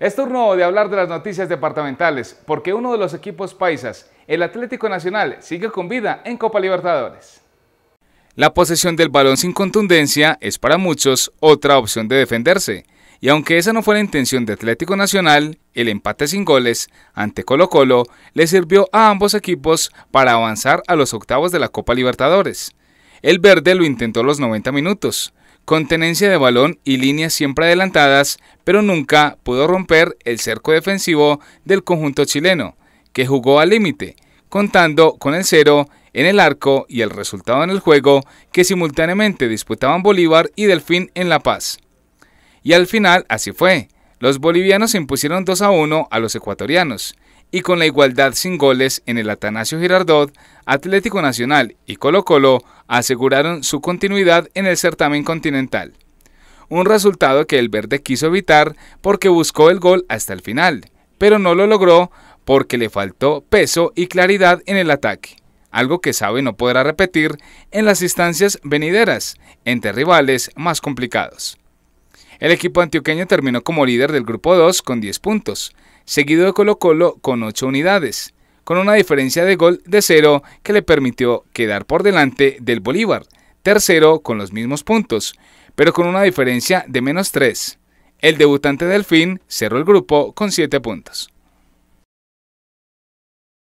Es turno de hablar de las noticias departamentales, porque uno de los equipos paisas, el Atlético Nacional, sigue con vida en Copa Libertadores. La posesión del balón sin contundencia es para muchos otra opción de defenderse, y aunque esa no fue la intención de Atlético Nacional, el empate sin goles ante Colo Colo le sirvió a ambos equipos para avanzar a los octavos de la Copa Libertadores. El verde lo intentó los 90 minutos, con tenencia de balón y líneas siempre adelantadas, pero nunca pudo romper el cerco defensivo del conjunto chileno, que jugó al límite, contando con el cero en el arco y el resultado en el juego que simultáneamente disputaban Bolívar y Delfín en La Paz. Y al final así fue. Los bolivianos impusieron 2 a 1 a los ecuatorianos, y con la igualdad sin goles en el Atanasio Girardot, Atlético Nacional y Colo Colo aseguraron su continuidad en el certamen continental. Un resultado que el verde quiso evitar porque buscó el gol hasta el final, pero no lo logró porque le faltó peso y claridad en el ataque, algo que sabe no podrá repetir en las instancias venideras, entre rivales más complicados. El equipo antioqueño terminó como líder del grupo 2 con 10 puntos, seguido de Colo Colo con 8 unidades, con una diferencia de gol de 0 que le permitió quedar por delante del Bolívar, tercero con los mismos puntos, pero con una diferencia de menos 3. El debutante Delfín cerró el grupo con 7 puntos.